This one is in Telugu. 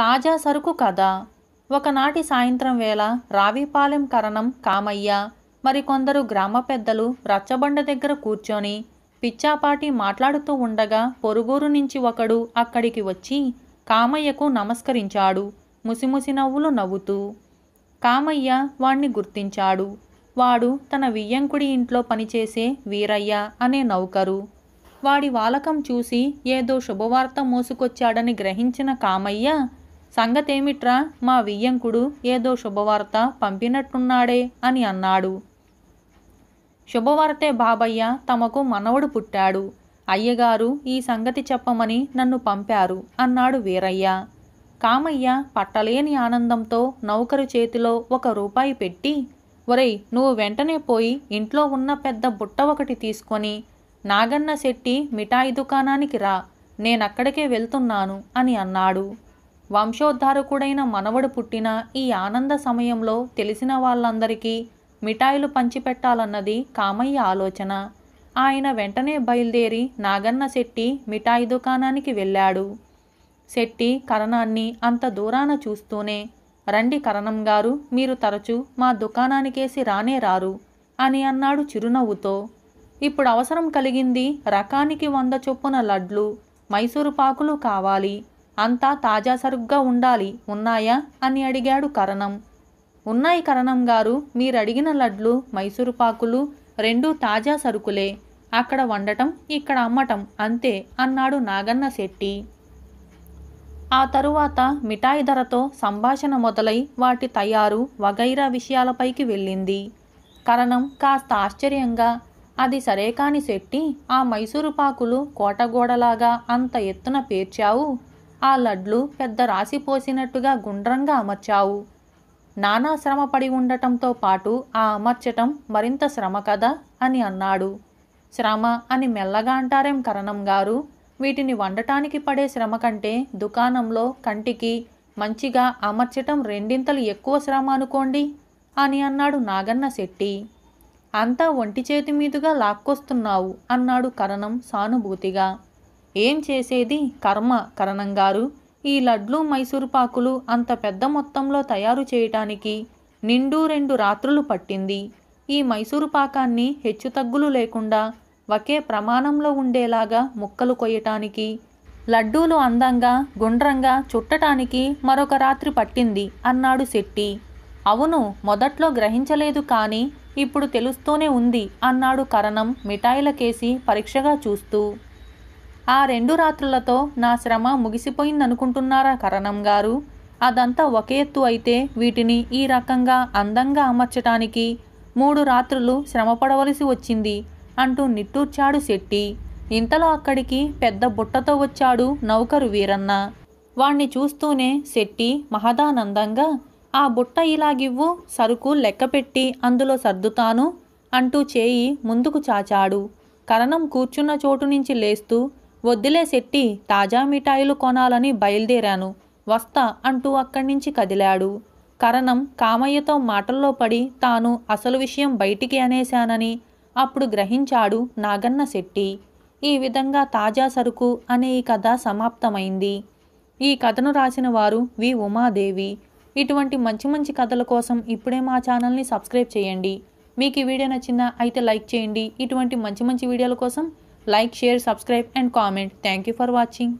తాజా సరుకు కథ ఒకనాటి సాయంత్రం వేళ రావిపాలెం కరణం కామయ్య మరికొందరు గ్రామ పెద్దలు రచ్చబండ దగ్గర కూర్చొని పిచ్చాపాటి మాట్లాడుతూ ఉండగా పొరుగూరు నుంచి ఒకడు అక్కడికి వచ్చి కామయ్యకు నమస్కరించాడు ముసిముసి నవ్వులు నవ్వుతూ కామయ్య వాణ్ణి గుర్తించాడు వాడు తన వియ్యంకుడి ఇంట్లో పనిచేసే వీరయ్య అనే నౌకరు వాడి వాలకం చూసి ఏదో శుభవార్త మోసుకొచ్చాడని గ్రహించిన కామయ్య సంగతేమిట్రా మా వియ్యంకుడు ఏదో శుభవార్త పంపినట్టున్నాడే అని అన్నాడు శుభవార్తే బాబయ్య తమకు మనవడు పుట్టాడు అయ్యగారు ఈ సంగతి చెప్పమని నన్ను పంపారు అన్నాడు వీరయ్య కామయ్య పట్టలేని ఆనందంతో నౌకరు చేతిలో ఒక రూపాయి పెట్టి ఒరేయ్ నువ్వు వెంటనే పోయి ఇంట్లో ఉన్న పెద్ద బుట్ట ఒకటి తీసుకొని నాగన్న శెట్టి మిఠాయి దుకాణానికి రా నేనక్కడికే వెళ్తున్నాను అని అన్నాడు వంశోద్ధారకుడైన మనవడు పుట్టిన ఈ ఆనంద సమయంలో తెలిసిన వాళ్ళందరికీ మిఠాయిలు పంచిపెట్టాలన్నది కామయ్య ఆలోచన ఆయన వెంటనే బయలుదేరి నాగన్న శెట్టి మిఠాయి దుకాణానికి వెళ్ళాడు శెట్టి కరణాన్ని అంత దూరాన చూస్తూనే రండి కరణం గారు మీరు తరచూ మా దుకాణానికేసి రానే రారు అని అన్నాడు చిరునవ్వుతో ఇప్పుడు అవసరం కలిగింది రకానికి వంద చొప్పున లడ్లు మైసూరు పాకులు కావాలి అంతా తాజా సరుగ్గా ఉండాలి ఉన్నాయా అని అడిగాడు కరణం ఉన్నాయి కరణం గారు మీరడిగిన లడ్లు మైసూరు పాకులు రెండూ తాజా సరుకులే అక్కడ వండటం ఇక్కడ అమ్మటం అంతే అన్నాడు నాగన్న శెట్టి ఆ తరువాత మిఠాయి ధరతో సంభాషణ మొదలై వాటి తయారు వగైరా విషయాలపైకి వెళ్ళింది కరణం కాస్త ఆశ్చర్యంగా అది సరే కాని శెట్టి ఆ మైసూరు పాకులు కోటగోడలాగా అంత ఎత్తున పేర్చావు ఆ లడ్లు పెద్ద రాసి పోసినట్టుగా గుండ్రంగా అమర్చావు నానా శ్రమపడి ఉండటంతో పాటు ఆ అమర్చటం మరింత శ్రమ కదా అని అన్నాడు శ్రమ అని మెల్లగా అంటారేం కరణం గారు వీటిని వండటానికి పడే శ్రమ కంటే దుకాణంలో కంటికి మంచిగా అమర్చటం రెండింతలు ఎక్కువ శ్రమ అనుకోండి అని అన్నాడు నాగన్న శెట్టి అంతా ఒంటి చేతి మీదుగా లాక్కొస్తున్నావు అన్నాడు కరణం సానుభూతిగా ఏం చేసేది కర్మ కరణంగారు ఈ లడ్లు మైసూరుపాకులు అంత పెద్ద మొత్తంలో తయారు చేయటానికి నిండు రెండు రాత్రులు పట్టింది ఈ మైసూరుపాకాన్ని హెచ్చుతగ్గులు లేకుండా ఒకే ప్రమాణంలో ఉండేలాగా ముక్కలు కొయ్యటానికి లడ్డూలు అందంగా గుండ్రంగా చుట్టటానికి మరొక రాత్రి పట్టింది అన్నాడు శెట్టి అవును మొదట్లో గ్రహించలేదు కానీ ఇప్పుడు తెలుస్తూనే ఉంది అన్నాడు కరణం మిఠాయిలకేసి పరీక్షగా చూస్తూ ఆ రెండు రాత్రులతో నా శ్రమ ముగిసిపోయిందనుకుంటున్నారా కరణం గారు అదంతా ఒకే ఎత్తు అయితే వీటిని ఈ రకంగా అందంగా అమర్చటానికి మూడు రాత్రులు శ్రమపడవలసి వచ్చింది అంటూ నిట్టూర్చాడు శెట్టి ఇంతలో అక్కడికి పెద్ద బుట్టతో వచ్చాడు నౌకరు వీరన్న వాణ్ణి చూస్తూనే శెట్టి మహదానందంగా ఆ బుట్ట ఇలాగివ్వు సరుకు లెక్కపెట్టి అందులో సర్దుతాను అంటూ చేయి ముందుకు చాచాడు కరణం కూర్చున్న చోటు నుంచి లేస్తూ వద్దులే శెట్టి తాజా మిఠాయిలు కొనాలని బయలుదేరాను వస్తా అంటూ అక్కడి నుంచి కదిలాడు కరణం కామయ్యతో మాటల్లో పడి తాను అసలు విషయం బయటికి అనేశానని అప్పుడు గ్రహించాడు నాగన్న శెట్టి ఈ విధంగా తాజా సరుకు అనే ఈ కథ సమాప్తమైంది ఈ కథను రాసిన వారు వి ఉమాదేవి ఇటువంటి మంచి మంచి కథల కోసం ఇప్పుడే మా ఛానల్ని సబ్స్క్రైబ్ చేయండి మీకు ఈ వీడియో నచ్చిందా అయితే లైక్ చేయండి ఇటువంటి మంచి మంచి వీడియోల కోసం like share subscribe and comment thank you for watching